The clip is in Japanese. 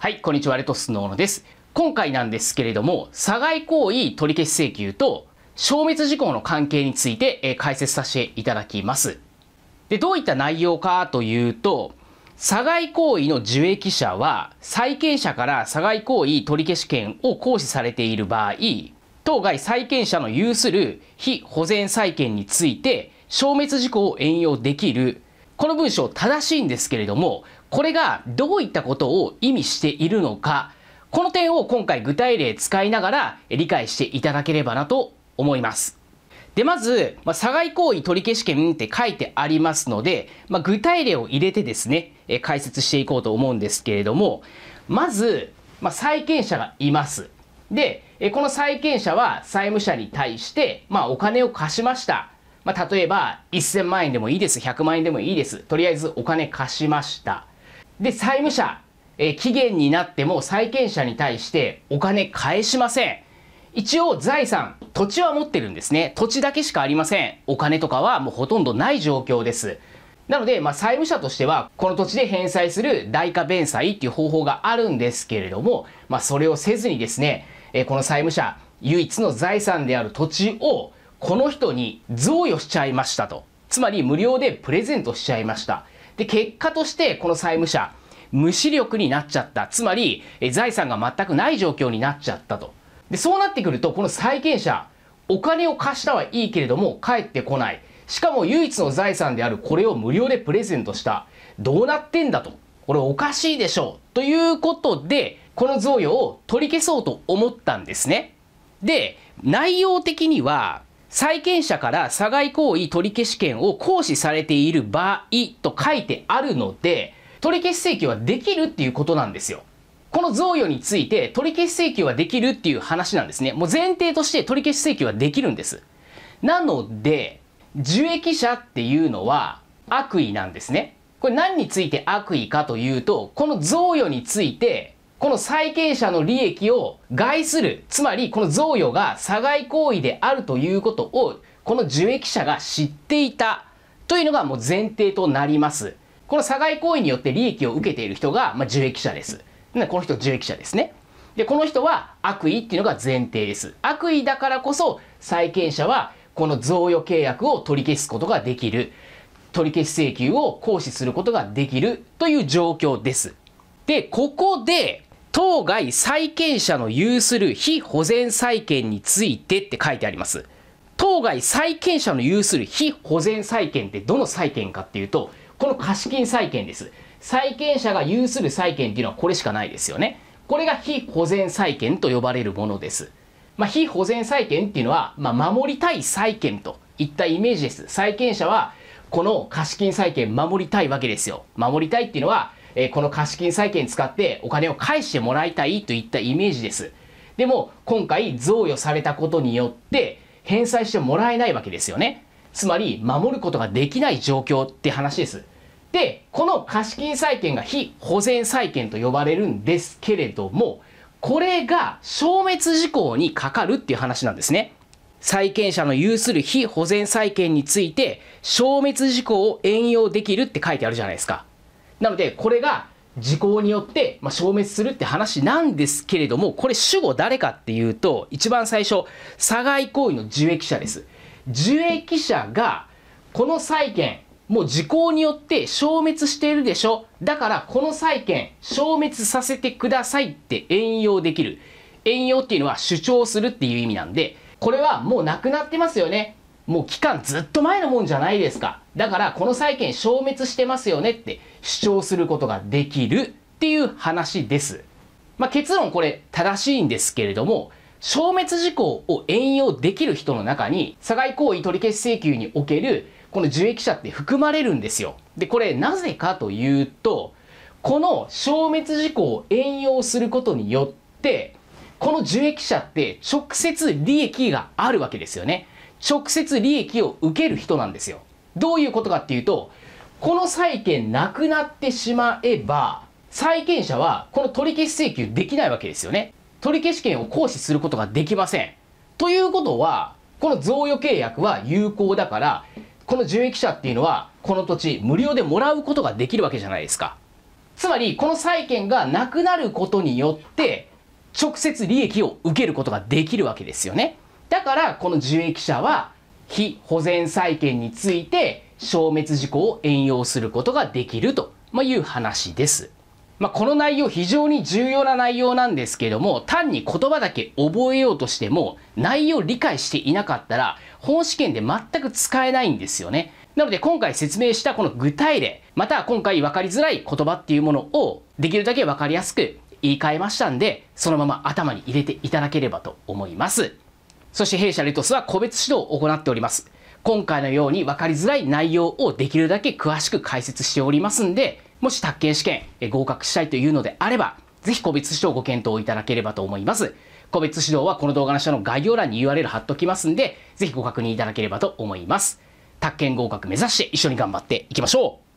はい、こんにちは、レトスの小野です。今回なんですけれども、差害行為取消請求と消滅事項の関係について、え解説させていただきます。で、どういった内容かというと、差害行為の受益者は、債権者から差害行為取消権を行使されている場合、当該債権者の有する非保全債権について、消滅事項を援用できるこの文章正しいんですけれども、これがどういったことを意味しているのか、この点を今回具体例使いながら理解していただければなと思います。で、まず、まあ、差外行為取消権って書いてありますので、まあ、具体例を入れてですね、え解説していこうと思うんですけれども、まず、まあ、債権者がいます。で、えこの債権者は債務者に対して、まあ、お金を貸しました。まあ、例えば、1000万円でもいいです。100万円でもいいです。とりあえずお金貸しました。で、債務者、えー、期限になっても債権者に対してお金返しません。一応財産、土地は持ってるんですね。土地だけしかありません。お金とかはもうほとんどない状況です。なので、まあ、債務者としては、この土地で返済する代価弁済っていう方法があるんですけれども、まあ、それをせずにですね、えー、この債務者、唯一の財産である土地を、この人に贈与しちゃいましたと。つまり無料でプレゼントしちゃいました。で、結果として、この債務者、無視力になっちゃった。つまり、財産が全くない状況になっちゃったと。で、そうなってくると、この債権者、お金を貸したはいいけれども、返ってこない。しかも唯一の財産であるこれを無料でプレゼントした。どうなってんだと。これおかしいでしょう。ということで、この贈与を取り消そうと思ったんですね。で、内容的には、債権者から差害行為取消権を行使されている場合と書いてあるので、取消請求はできるっていうことなんですよ。この贈与について取消請求はできるっていう話なんですね。もう前提として取消請求はできるんです。なので、受益者っていうのは悪意なんですね。これ何について悪意かというと、この贈与についてこの債権者の利益を害する、つまりこの贈与が差害行為であるということを、この受益者が知っていたというのがもう前提となります。この差害行為によって利益を受けている人が、まあ、受益者です。この人受益者ですね。で、この人は悪意っていうのが前提です。悪意だからこそ債権者はこの贈与契約を取り消すことができる。取り消し請求を行使することができるという状況です。で、ここで当該債権者の有する非保全債権についてって書いてあります。当該債権者の有する非保全債権ってどの債権かっていうと、この貸金債権です。債権者が有する債権っていうのはこれしかないですよね。これが非保全債権と呼ばれるものです。まあ、非保全債権っていうのは、まあ、守りたい債権といったイメージです。債権者はこの貸金債権守りたいわけですよ。守りたいっていうのは、えこの貸金債権使ってお金を返してもらいたいといったイメージです。でも、今回贈与されたことによって、返済してもらえないわけですよね。つまり、守ることができない状況って話です。で、この貸金債権が非保全債権と呼ばれるんですけれども、これが消滅事項にかかるっていう話なんですね。債権者の有する非保全債権について、消滅事項を援用できるって書いてあるじゃないですか。なので、これが時効によって、ま消滅するって話なんですけれども、これ主語誰かっていうと、一番最初、差害行為の受益者です。受益者が、この債権、もう時効によって消滅しているでしょ。だからこの債権消滅させてくださいって援用できる。援用っていうのは主張するっていう意味なんで、これはもうなくなってますよね。もう期間ずっと前のもんじゃないですか。だからこの債権消滅してますよねって主張することができるっていう話です。まあ、結論これ正しいんですけれども、消滅事項を援用できる人の中に、差外行為取消請求におけるこの受益者って含まれるんですよ。で、これなぜかというと、この消滅事項を援用することによって、この受益者って直接利益があるわけですよね。直接利益を受ける人なんですよ。どういうことかっていうと、この債権なくなってしまえば、債権者はこの取り消し請求できないわけですよね。取り消し権を行使することができません。ということは、この贈与契約は有効だから、この受益者っていうのは、この土地無料でもらうことができるわけじゃないですか。つまり、この債権がなくなることによって、直接利益を受けることができるわけですよね。だからこの受益者は非保全債権について消滅事項を援用することができるという話です。まあ、この内容非常に重要な内容なんですけども単に言葉だけ覚えようとしても内容を理解していなかったら本試験で全く使えないんですよね。なので今回説明したこの具体例また今回分かりづらい言葉っていうものをできるだけ分かりやすく言い換えましたんでそのまま頭に入れていただければと思います。そして弊社リトスは個別指導を行っております。今回のように分かりづらい内容をできるだけ詳しく解説しておりますんで、もし宅建試験合格したいというのであれば、ぜひ個別指導をご検討いただければと思います。個別指導はこの動画の下の概要欄に URL 貼っときますんで、ぜひご確認いただければと思います。宅建合格目指して一緒に頑張っていきましょう